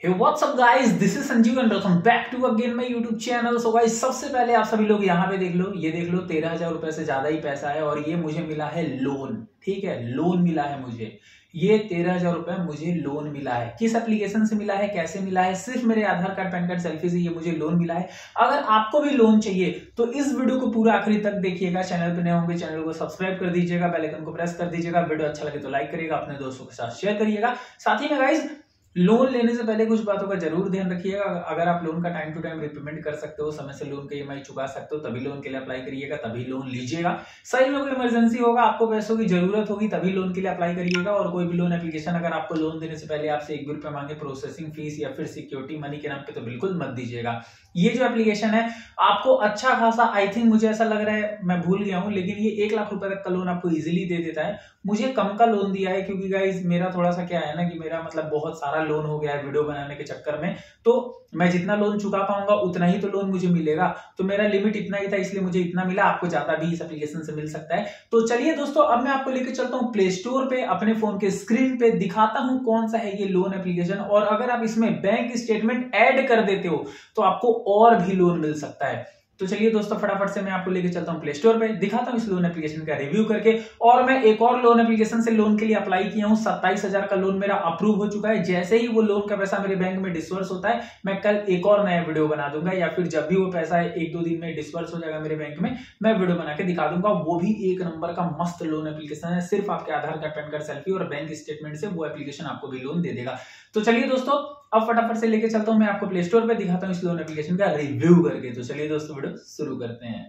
Hey, what's up guys? This is Sanjeev and welcome back to again my YouTube channel. So guys, सबसे पहले आप सभी लोग यहाँ पे देख लो ये देख लो तेरह हजार रुपए से ज्यादा ही पैसा है और ये मुझे मिला है लोन ठीक है लोन मिला है मुझे ये तेरह हजार रुपए मुझे लोन मिला है किस एप्लीकेशन से मिला है कैसे मिला है सिर्फ मेरे Aadhaar card PAN card selfie से ये मुझे लोन मिला है अगर आपको भी लोन चाहिए तो इस वीडियो को पूरा आखिरी तक देखिएगा चैनल पर नए होंगे चैनल को सब्सक्राइब कर दीजिएगा बेलाइकन को प्रेस कर दीजिएगा वीडियो अच्छा लगे तो लाइक करिएगा अपने दोस्तों के साथ शेयर करिएगा साथ ही में गाइज लोन लेने से पहले कुछ बातों का जरूर ध्यान रखिएगा अगर आप लोन का टाइम टू टाइम रिपेमेंट कर सकते हो समय से लोन का ई e चुका सकते हो तभी लोन के लिए अप्लाई करिएगा तभी लोन लीजिएगा सही में कोई इमरजेंसी होगा आपको पैसों की जरूरत होगी तभी लोन के लिए अप्लाई करिएगा और कोई भी लोन एप्लीकेशन अगर आपको लोन देने से पहले आपसे एक रुपये मांगे प्रोसेसिंग फीस या फिर सिक्योरिटी मनी के नाम पर तो बिल्कुल मत दीजिएगा ये जो एप्लीकेशन है आपको अच्छा खासा आई थिंक मुझे ऐसा लग रहा है मैं भूल गया हूँ लेकिन ये एक लाख रुपए तक का लोन आपको इजीली दे देता है मुझे कम का लोन दिया है क्योंकि गाइज मेरा थोड़ा सा क्या है ना कि मेरा मतलब बहुत सारा लोन हो गया है वीडियो बनाने के चक्कर में तो मैं जितना लोन चुका पाऊंगा उतना ही तो लोन मुझे मिलेगा तो मेरा लिमिट इतना ही था इसलिए मुझे इतना मिला आपको ज्यादा भी इस एप्लीकेशन से मिल सकता है तो चलिए दोस्तों अब मैं आपको लेकर चलता हूँ प्ले स्टोर पे अपने फोन के स्क्रीन पे दिखाता हूँ कौन सा है ये लोन एप्लीकेशन और अगर आप इसमें बैंक स्टेटमेंट एड कर देते हो तो आपको और भी लोन मिल सकता है तो चलिए दोस्तों फटाफट से मैं आपको लेकर चलता हूँ प्ले स्टोर पे दिखाता हूँ इस लोन एप्लीकेशन का रिव्यू करके और मैं एक और लोन एप्लीकेशन से लोन के लिए अप्लाई किया हूँ सत्ताईस हजार का लोन मेरा अप्रूव हो चुका है जैसे ही वो लोन का पैसा मेरे बैंक में डिस्वर्स होता है मैं कल एक और नया वीडियो बना दूंगा या फिर जब भी वो पैसा है एक दो दिन में डिस्वर्स हो जाएगा मेरे बैंक में मैं वीडियो बना के दिखा दूंगा वो भी एक नंबर का मस्त लोन एप्लीकेशन है सिर्फ आपके Aadhaar card PAN card selfie और बैंक स्टेटमेंट से वो एप्लीकेशन आपको भी लोन दे देगा तो चलिए दोस्तों अब फटाफट से लेके चलता हूँ मैं आपको प्ले स्टोर पर दिखाता हूँ इस लोन एप्लीकेशन का रिव्यू करके तो चलिए दोस्तों वीडियो शुरू करते हैं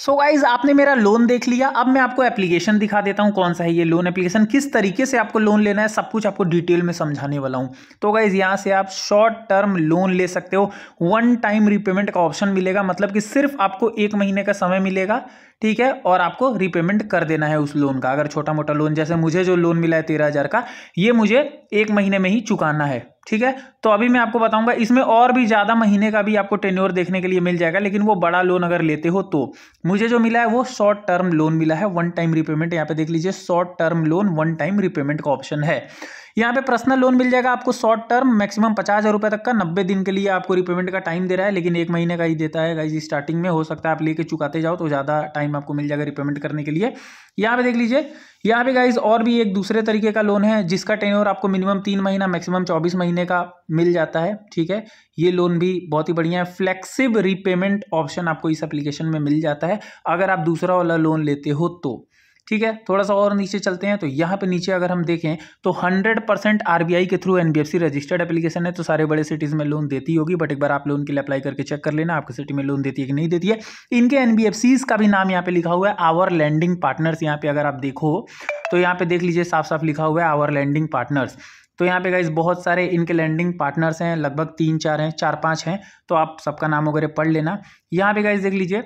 सो so गाइज आपने मेरा लोन देख लिया अब मैं आपको एप्लीकेशन दिखा देता हूँ कौन सा है ये लोन एप्लीकेशन किस तरीके से आपको लोन लेना है सब कुछ आपको डिटेल में समझाने वाला हूँ तो गाइज यहाँ से आप शॉर्ट टर्म लोन ले सकते हो वन टाइम रीपेमेंट का ऑप्शन मिलेगा मतलब कि सिर्फ आपको एक महीने का समय मिलेगा ठीक है और आपको रीपेमेंट कर देना है उस लोन का अगर छोटा मोटा लोन जैसे मुझे जो लोन मिला है तेरह का ये मुझे एक महीने में ही चुकाना है ठीक है तो अभी मैं आपको बताऊंगा इसमें और भी ज़्यादा महीने का भी आपको टेन्योर देखने के लिए मिल जाएगा लेकिन वो बड़ा लोन अगर लेते हो तो मुझे जो मिला है वो शॉर्ट टर्म लोन मिला है वन टाइम रिपेमेंट यहाँ पे देख लीजिए short term loan one time repayment का ऑप्शन है यहाँ पे पर्सनल लोन मिल जाएगा आपको शॉर्ट टर्म मैक्सिमम पचास हज़ार रुपये तक का नब्बे दिन के लिए आपको रिपेमेंट का टाइम दे रहा है लेकिन एक महीने का ही देता है गाइज स्टार्टिंग में हो सकता है आप लेके चुकाते जाओ तो ज़्यादा टाइम आपको मिल जाएगा रिपेमेंट करने के लिए यहाँ पे देख लीजिए यहाँ पे गाइज और भी एक दूसरे तरीके का लोन है जिसका टेन्योर आपको मिनिमम तीन महीना मैक्सिमम चौबीस महीने का मिल जाता है ठीक है ये लोन भी बहुत ही बढ़िया है फ्लेक्सिब रिपेमेंट ऑप्शन आपको इस एप्लीकेशन में मिल जाता है अगर आप दूसरा वाला लोन लेते हो तो ठीक है थोड़ा सा और नीचे चलते हैं तो यहाँ पे नीचे अगर हम देखें तो 100 परसेंट आर के थ्रू एनबीएफसी रजिस्टर्ड एप्लीकेशन है तो सारे बड़े सिटीज़ में लोन देती होगी बट एक बार आप लोन के लिए अप्लाई करके चेक कर लेना आपके सिटी में लोन देती है कि नहीं देती है इनके एन का भी नाम यहाँ पे लिखा हुआ है आवर लैंडिंग पार्टनर्स यहाँ पे अगर आप देखो तो यहाँ पे देख लीजिए साफ साफ लिखा हुआ है आवर लैंडिंग पार्टनर्स तो यहाँ पे गाइज बहुत सारे इनके लैंडिंग पार्टनर्स हैं लगभग तीन चार हैं चार पाँच हैं तो आप सबका नाम वगैरह पढ़ लेना यहाँ पे गाइज देख लीजिए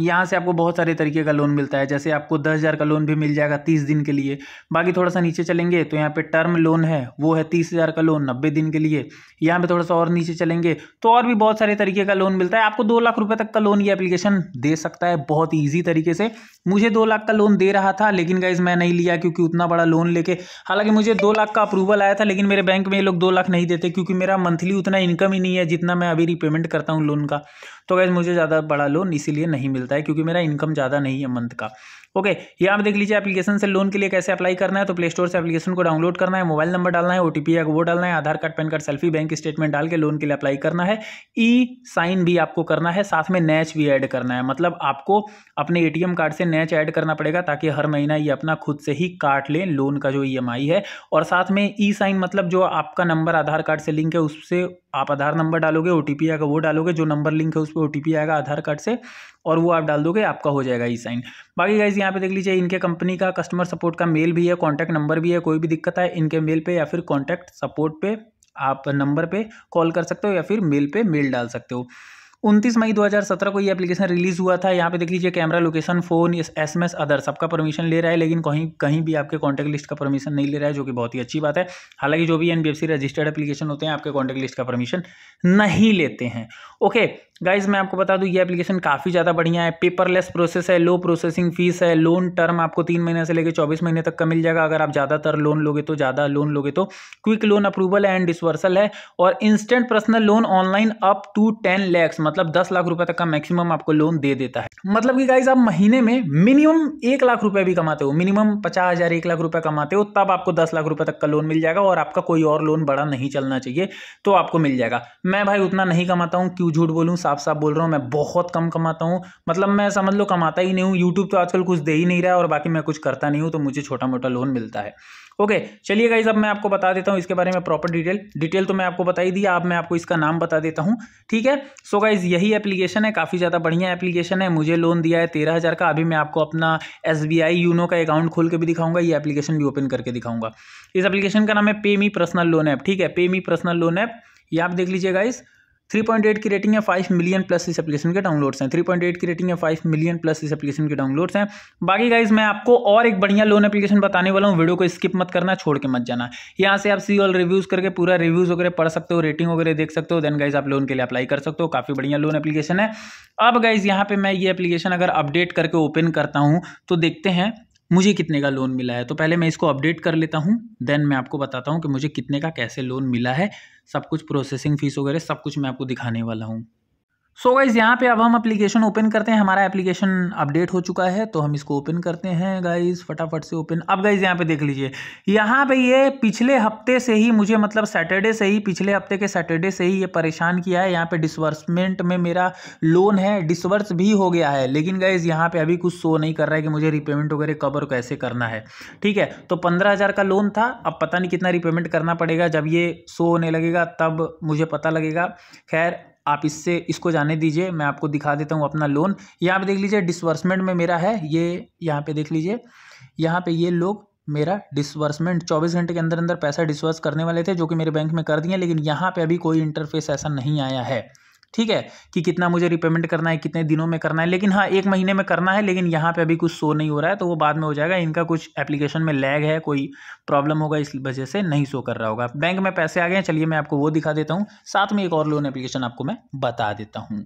यहाँ से आपको बहुत सारे तरीके का लोन मिलता है जैसे आपको दस हज़ार का लोन भी मिल जाएगा तीस दिन के लिए बाकी थोड़ा सा नीचे चलेंगे तो यहाँ पे टर्म लोन है वो है तीस हज़ार का लोन नब्बे दिन के लिए यहाँ पे थोड़ा सा और नीचे चलेंगे तो और भी बहुत सारे तरीके का लोन मिलता है आपको दो लाख रुपये तक का लोन ये अप्लीकेशन दे सकता है बहुत ईजी तरीके से मुझे दो लाख का लोन दे रहा था लेकिन गाइज मैं नहीं लिया क्योंकि उतना बड़ा लोन लेके हालांकि मुझे दो लाख का अप्रूवल आया था लेकिन मेरे बैंक में ये लोग दो लाख नहीं देते क्योंकि मेरा मंथली उतना इनकम ही नहीं है जितना मैं अभी रिपेमेंट करता हूँ लोन का तो गैस मुझे ज़्यादा बड़ा लोन इसीलिए नहीं मिलता है क्योंकि मेरा इनकम ज़्यादा नहीं है मंथ का ओके ये आप देख लीजिए एप्लीकेशन से लोन के लिए कैसे अप्लाई करना है तो प्ले स्टोर से एप्लीकेशन को डाउनलोड करना है मोबाइल नंबर डालना है ओ टी वो डालना है Aadhaar card PAN card selfie bank statement डाल के लोन के लिए अप्लाई करना है ई साइन भी आपको करना है साथ में नैच भी ऐड करना है मतलब आपको अपने ए कार्ड से नैच ऐड करना पड़ेगा ताकि हर महीना ये अपना खुद से ही काट लें लोन का जो ई e है और साथ में ई साइन मतलब जो आपका नंबर आधार कार्ड से लिंक है उससे आप आधार नंबर डालोगे ओ आएगा वो डालोगे जो नंबर लिंक है उस पर ओ आएगा आधार कार्ड से और वो आप डाल दोगे आपका हो जाएगा ई साइन बाकी गाइज यहाँ पे देख लीजिए इनके कंपनी का कस्टमर सपोर्ट का मेल भी है कॉन्टैक्ट नंबर भी है कोई भी दिक्कत है इनके मेल पे या फिर कॉन्टैक्ट सपोर्ट पे आप नंबर पे कॉल कर सकते हो या फिर मेल पे मेल डाल सकते हो उनतीस मई 2017 को ये एप्लीकेशन रिलीज़ हुआ था यहाँ पे देख लीजिए camera location phone S M S other सबका परमिशन ले रहा है लेकिन कहीं कहीं भी आपके कॉन्टैक्ट लिस्ट का परमिशन नहीं ले रहा है जो कि बहुत ही अच्छी बात है हालांकि जो भी एन रजिस्टर्ड एप्लीकेशन होते हैं आपके कॉन्टैक्ट लिस्ट का परमिशन नहीं लेते हैं ओके गाइज मैं आपको बता दूं ये एप्लीकेशन काफ़ी ज़्यादा बढ़िया है पेपरलेस प्रोसेस है लो प्रोसेसिंग फीस है लोन टर्म आपको तीन महीने से लेकर चौबीस महीने तक का मिल जाएगा अगर आप ज़्यादातर लोन लोगे तो ज़्यादा लोन लोगे तो quick loan approval and disbursal है और instant personal loan online up to ten lakhs मतलब दस लाख रुपये तक का मैक्सिमम आपको लोन दे देता है मतलब कि गाइज आप महीने में मिनिमम एक लाख रुपये भी कमाते हो मिनिमम पचास हज़ार एक लाख रुपये कमाते हो तब आपको दस लाख रुपये तक का लोन मिल जाएगा और आपका कोई और लोन बड़ा नहीं चलना चाहिए तो आपको मिल जाएगा मैं भाई उतना नहीं कमाता हूँ क्यों झूठ बोलूँ साफ साफ बोल रहा हूँ मैं बहुत कम कमाता हूँ मतलब मैं समझ लो कमाता ही नहीं हूँ यूट्यूब तो आजकल कुछ दे ही नहीं रहा है और बाकी मैं कुछ करता नहीं हूँ तो मुझे छोटा मोटा लोन मिलता है ओके चलिए गाइज अब मैं आपको बता देता हूँ इसके बारे में प्रॉपर डिटेल डिटेल तो मैं आपको बता ही दिया अब मैं आपको इसका नाम बता देता हूँ ठीक है सो गाइज यही एप्लीकेशन है काफ़ी ज़्यादा बढ़िया एप्लीकेशन है मुझे लोन दिया है तेरह हज़ार का अभी मैं आपको अपना एस बी आई यूनो का अकाउंट खोल के भी दिखाऊंगा ये एप्लीकेशन भी ओपन करके दिखाऊंगा इस एप्लीकेशन का नाम है पे मी पर्सनल लोन ऐप ठीक है पे मी पर्सनल लोन ऐप ये आप देख लीजिए गाइज़ थ्री पॉइंट एट की रेटिंग है फाइव मिलियन प्लस इस एप्लीकेशन के डाउनलोड्स हैं थ्री पॉइंट एट की रेटिंग है फाइव मिलियन प्लस इस एप्लीकेशन के डाउनलोड्स हैं बाकी गाइज मैं आपको और एक बढ़िया लोन एप्लीकेशन बताने वाला हूँ वीडियो को स्किप मत करना छोड़ के मत जाना यहाँ से आप सी ऑल रिव्यूज़ करके पूरा रिव्यूज़ वगैरह पढ़ सकते हो रेटिंग वगैरह देख सकते हो देन गाइज आप लोन के लिए अप्लाई कर सकते हो काफ़ी बढ़िया लोन एप्लीकेशन है अब गाइज यहाँ पर मैं ये एप्लीकेशन अगर अपडेट करके ओपन करता हूँ तो देखते हैं मुझे कितने का लोन मिला है तो पहले मैं इसको अपडेट कर लेता हूँ देन मैं आपको बताता हूँ कि मुझे कितने का कैसे लोन मिला है सब कुछ प्रोसेसिंग फ़ीस वगैरह सब कुछ मैं आपको दिखाने वाला हूँ सो गाइज़ यहाँ पे अब हम एप्लीकेशन ओपन करते हैं हमारा एप्लीकेशन अपडेट हो चुका है तो हम इसको ओपन करते हैं गाइज़ फटाफट से ओपन अब गाइज़ यहाँ पे देख लीजिए यहाँ पे ये पिछले हफ्ते से ही मुझे मतलब सैटरडे से ही पिछले हफ्ते के सैटरडे से ही ये परेशान किया है यहाँ पे डिसबर्समेंट में, में मेरा लोन है डिसवर्स भी हो गया है लेकिन गाइज़ यहाँ पर अभी कुछ शो नहीं कर रहा है कि मुझे रिपेमेंट वगैरह कब और कैसे करना है ठीक है तो पंद्रह का लोन था अब पता नहीं कितना रिपेमेंट करना पड़ेगा जब ये शो होने लगेगा तब मुझे पता लगेगा खैर आप इससे इसको जाने दीजिए मैं आपको दिखा देता हूँ अपना लोन यहाँ पे देख लीजिए डिसबर्समेंट में मेरा है ये यहाँ पे देख लीजिए यहाँ पे ये लोग मेरा डिसबर्समेंट चौबीस घंटे के अंदर अंदर पैसा डिसबर्स करने वाले थे जो कि मेरे बैंक में कर दिए लेकिन यहाँ पे अभी कोई इंटरफेस ऐसा नहीं आया है ठीक है कि कितना मुझे रिपेमेंट करना है कितने दिनों में करना है लेकिन हाँ एक महीने में करना है लेकिन यहाँ पे अभी कुछ शो नहीं हो रहा है तो वो बाद में हो जाएगा इनका कुछ एप्लीकेशन में लैग है कोई प्रॉब्लम होगा इस वजह से नहीं शो कर रहा होगा बैंक में पैसे आ गए चलिए मैं आपको वो दिखा देता हूँ साथ में एक और लोन एप्लीकेशन आपको मैं बता देता हूँ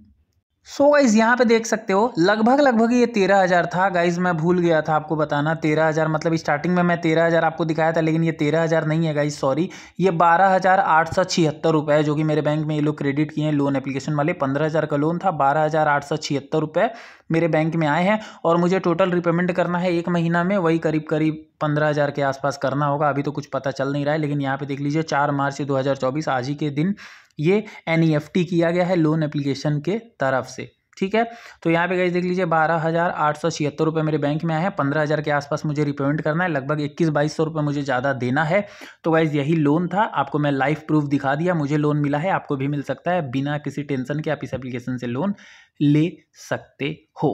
सो so गाइज़ यहाँ पे देख सकते हो लगभग लगभग ये तेरह हज़ार था गाइज़ मैं भूल गया था आपको बताना तेरह हज़ार मतलब स्टार्टिंग में मैं तेरह हज़ार आपको दिखाया था लेकिन ये तेरह हज़ार नहीं है गाइज़ सॉरी ये बारह हज़ार आठ सौ छिहत्तर रुपये है जो कि मेरे बैंक में ये लोग क्रेडिट किए हैं लोन एप्लीकेशन वाले पंद्रह हज़ार का लोन था बारह हज़ार आठ सौ छिहत्तर रुपये मेरे बैंक में आए हैं और मुझे टोटल रिपेमेंट करना है एक महीना में वही करीब करीब पंद्रह हज़ार के आसपास करना होगा अभी तो कुछ पता चल नहीं रहा है लेकिन यहाँ पे देख लीजिए चार मार्च चौबीस आज ही के दिन ये एन e किया गया है लोन एप्लीकेशन के तरफ से ठीक है तो यहाँ पे गई देख लीजिए बारह हज़ार आठ सौ छिहत्तर रुपये मेरे बैंक में आए हैं पंद्रह हज़ार के आसपास मुझे रिपेमेंट करना है लगभग इक्कीस बाईस सौ रुपये मुझे ज़्यादा देना है तो वाइज यही लोन था आपको मैं लाइफ प्रूफ दिखा दिया मुझे लोन मिला है आपको भी मिल सकता है बिना किसी टेंशन के आप इस एप्लीकेशन से लोन ले सकते हो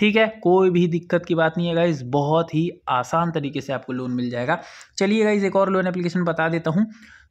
ठीक है कोई भी दिक्कत की बात नहीं है गाइज़ बहुत ही आसान तरीके से आपको लोन मिल जाएगा चलिए गाइज़ एक और लोन एप्लीकेशन बता देता हूँ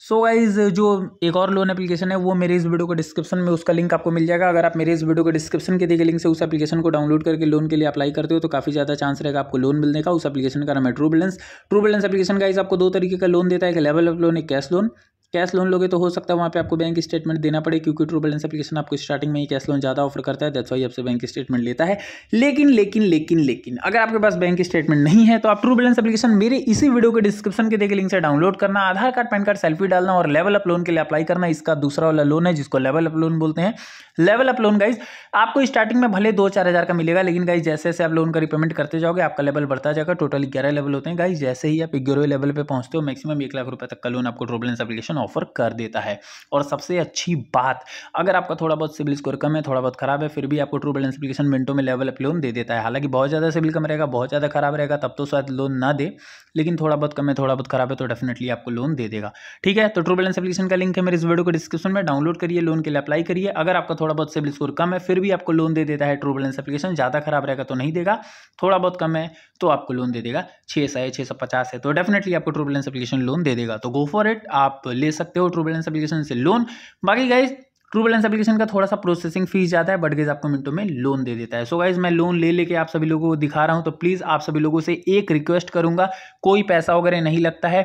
सो so गाइज़ जो एक और लोन एप्लीकेशन है वो मेरे इस वीडियो के डिस्क्रिप्शन में उसका लिंक आपको मिल जाएगा अगर आप मेरे इस वीडियो के डिस्क्रिप्शन के दिए लिंक से उस एप्लीकेशन को डाउनलोड करके लोन के लिए अप्लाई करते हो तो काफ़ी ज़्यादा चांस रहेगा आपको लोन मिलने का उस एप्लीकेशन का नाम है True Balance True Balance application guys आपको दो तरीके का लोन देता है एक लेवल अप लोन एक कैश लोन कैश लोन लोगे तो हो सकता है वहाँ पे आपको बैंक स्टेटमेंट देना पड़े क्योंकि ट्रू बैलेंस एप्लीकेशन आपको स्टार्टिंग में ही कैश लोन ज़्यादा ऑफर करता है दैट्स वाई आपसे बैंक स्टेटमेंट लेता है लेकिन लेकिन लेकिन लेकिन अगर आपके पास बैंक स्टेटमेंट नहीं है तो आप ट्रू बैलेंस एप्लीकेशन मेरे इसी वीडियो के डिस्क्रिप्शन के देखे लिंक से डाउनलोड करना Aadhaar card PAN card selfie डालना और लेवल अप लोन के लिए अप्लाई करना इसका दूसरा वाला लोन है जिसको लेवल अप लोन बोलते हैं लेवल अप लोन गाइज आपको स्टार्टिंग में भले दो चार हज़ार का मिलेगा लेकिन गाइज जैसे जैसे आप लोन का रिपेमेंट करते जाओगे आपका लेवल बढ़ता जाएगा टोटल ग्यारह लेवल होते हैं गाइज जैसे ही आप ग्यारह लेवल पर पहुंचते हो मैक्सिमम एक लाख रुपये तक का लोन आपको ट्रू बैलेंस एप्लीकेशन ऑफर कर देता है और सबसे अच्छी बात अगर आपका थोड़ा बहुत सिविल स्कोर कम है थोड़ा बहुत खराब है फिर भी आपको ट्रू बैलेंस एप्लीकेशन मिनटों में लेवल अपलोन दे देता है हालांकि बहुत ज़्यादा सिविल कम रहेगा बहुत ज़्यादा खराब रहेगा तब तो शायद लोन ना दे लेकिन थोड़ा बहुत कम है थोड़ा बहुत खराब है तो डेफिनेटली आपको लोन दे देगा ठीक है तो ट्रू बैलेंस एप्लीकेशन का लिंक है मेरे इस वीडियो को डिस्क्रिप्शन में डाउनलोड करिए लोन के लिए अप्लाई करिए अगर आपका थोड़ा बहुत सिविल स्कोर कम है फिर भी आपको लोन दे देता है ट्रू बैलेंस एप्लीकेशन ज़्यादा खराब रहेगा तो नहीं देगा थोड़ा बहुत कम है तो आपको लोन दे देगा छः सौ है छः सौ पचास है तो डेफिनेटली आपको ट्रू बैलेंस एप्लीकेशन लोन दे देगा तो गो फॉर इट आप ले ले सकते हो ट्रू बैलेंस एप्लीकेशन से लोन बाकी गाइज ट्रू बैलेंस एप्लीकेशन का थोड़ा सा प्रोसेसिंग फीस जाता है बट गाइज आपको मिनटों में लोन दे देता है सो so गाइज मैं लोन ले लेके आप सभी लोगों को दिखा रहा हूँ तो प्लीज़ आप सभी लोगों से एक रिक्वेस्ट करूँगा कोई पैसा वगैरह नहीं लगता है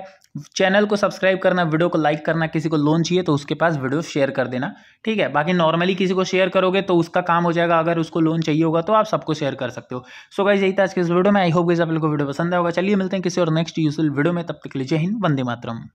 चैनल को सब्सक्राइब करना वीडियो को लाइक करना किसी को लोन चाहिए तो उसके पास वीडियो शेयर कर देना ठीक है बाकी नॉर्मली किसी को शेयर करोगे तो उसका काम हो जाएगा अगर उसको लोन चाहिए होगा तो आप सबको शेयर कर सकते हो सो गाइज यही था आज के इस वीडियो में आई होप गाइज आप लोग को वीडियो पसंद आएगा चलिए मिलते हैं किसी और नेक्स्ट यूजफुल वीडियो में तब तक लीजिए हिंद वंदे मातरम